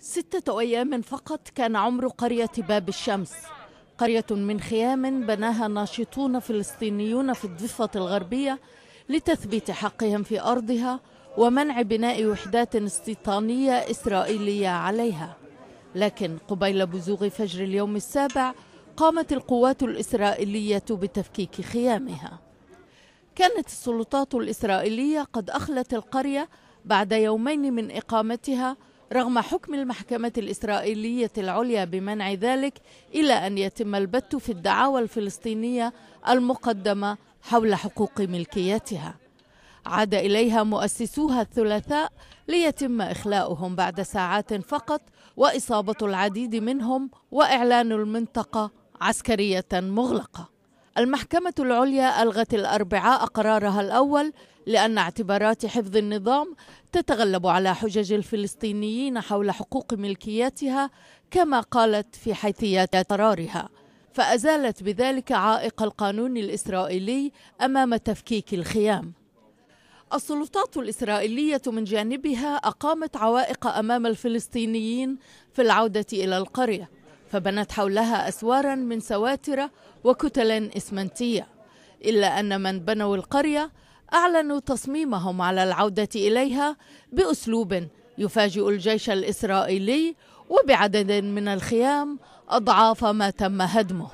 ستة أيام فقط كان عمر قرية باب الشمس قرية من خيام بناها ناشطون فلسطينيون في الضفة الغربية لتثبيت حقهم في أرضها ومنع بناء وحدات استيطانية إسرائيلية عليها لكن قبيل بزوغ فجر اليوم السابع قامت القوات الإسرائيلية بتفكيك خيامها كانت السلطات الإسرائيلية قد أخلت القرية بعد يومين من إقامتها رغم حكم المحكمة الإسرائيلية العليا بمنع ذلك إلى أن يتم البت في الدعاوى الفلسطينية المقدمة حول حقوق ملكيتها عاد إليها مؤسسوها الثلاثاء ليتم إخلاؤهم بعد ساعات فقط وإصابة العديد منهم وإعلان المنطقة عسكرية مغلقة المحكمة العليا ألغت الأربعاء قرارها الأول لأن اعتبارات حفظ النظام تتغلب على حجج الفلسطينيين حول حقوق ملكيتها كما قالت في حيثيات قرارها فأزالت بذلك عائق القانون الإسرائيلي أمام تفكيك الخيام السلطات الإسرائيلية من جانبها أقامت عوائق أمام الفلسطينيين في العودة إلى القرية فبنت حولها أسوارا من سواتر وكتل إسمنتية إلا أن من بنوا القرية أعلنوا تصميمهم على العودة إليها بأسلوب يفاجئ الجيش الإسرائيلي وبعدد من الخيام أضعاف ما تم هدمه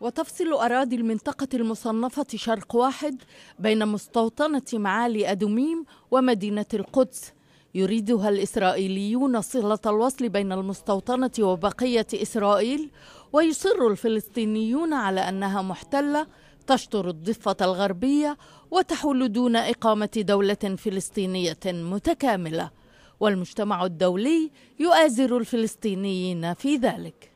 وتفصل أراضي المنطقة المصنفة شرق واحد بين مستوطنة معالي أدوميم ومدينة القدس يريدها الإسرائيليون صلة الوصل بين المستوطنة وبقية إسرائيل ويصر الفلسطينيون على أنها محتلة تشطر الضفة الغربية وتحول دون إقامة دولة فلسطينية متكاملة والمجتمع الدولي يؤازر الفلسطينيين في ذلك